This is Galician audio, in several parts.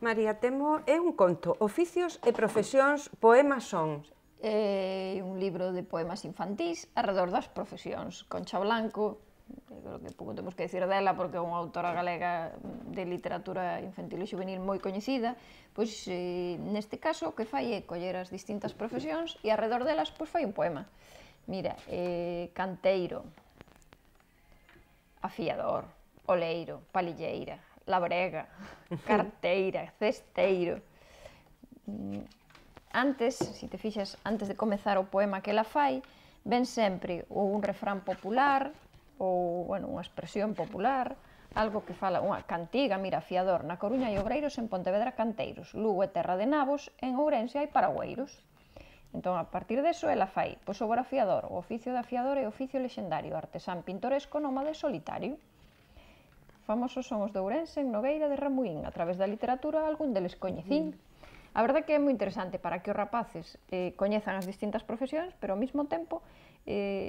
María Temo, é un conto, oficios e profesións, poemas son. É un libro de poemas infantís arredor das profesións. Concha Blanco, creo que pouco temos que dicir dela porque é unha autora galega de literatura infantil e juvenil moi coñecida, pois eh, neste caso o que fai é coller as distintas profesións e arredor delas pois fai un poema. Mira, eh, canteiro, afiador, oleiro, palilleira, labrega, carteira, cesteiro. Antes, se te fixas, antes de comezar o poema que ela fai, ven sempre ou un refrán popular, ou, bueno, unha expresión popular, algo que fala unha cantiga, mira, fiador, na Coruña e obreiros en Pontevedra canteiros, Lugo e terra de nabos, en Ourense hai paragüeiros. Entón, a partir deso, ela fai, pois o fiador, o oficio da fiador é oficio lexendario, artesán pintoresco, nómade solitario. Famosos son os de Ourense, en Nogueira de Ramuín. A través da literatura, algún deles coñecín. Mm. A verdade que é moi interesante para que os rapaces eh, coñezan as distintas profesións, pero ao mesmo tempo, eh,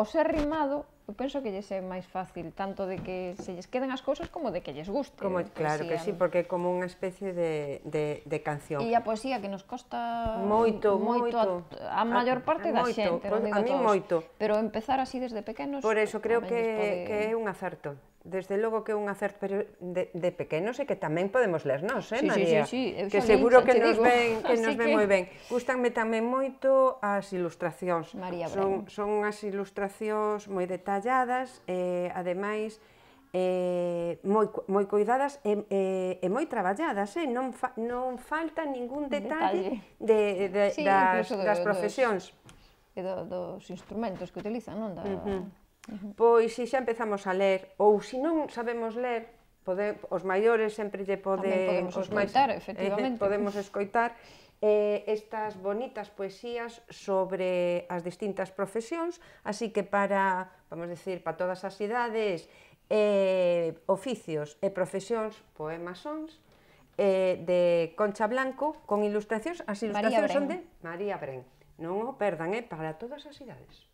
o ser rimado eu penso que lles é máis fácil, tanto de que se lles queden as cousas como de que lles guste. Como, claro que sí, porque é como unha especie de, de, de canción. E a poesía que nos costa moito, moito, moito a, a maior parte a, da moito, xente, non digo a mí todos, moito. Pero empezar así desde pequenos... Por eso creo que, pode... que é un acerto desde logo que é un acerto pero de, de pequenos e que tamén podemos ler nós, eh, sí, María? Sí, sí, sí. Que seguro que nos ven, que nos ven que... moi ben. Gústanme tamén moito as ilustracións. María Bren. son, son as ilustracións moi detalladas traballadas, eh, ademais, eh, moi, moi cuidadas e, eh, e moi traballadas, eh? non, fa, non falta ningún detalle, detalle. De, de, sí, das, do, das profesións. E do, dos instrumentos que utilizan, non? Da... Uh -huh. Uh -huh. Pois, se xa empezamos a ler, ou se non sabemos ler, pode, os maiores sempre lle pode... podemos os escoitar, mais, eh, efectivamente. Eh, podemos escoitar eh, estas bonitas poesías sobre as distintas profesións, así que para, vamos decir, para todas as idades, eh, oficios e profesións, poemas sons, eh, de Concha Blanco, con ilustracións, as ilustracións son de María Bren. Non o perdan, eh, para todas as idades.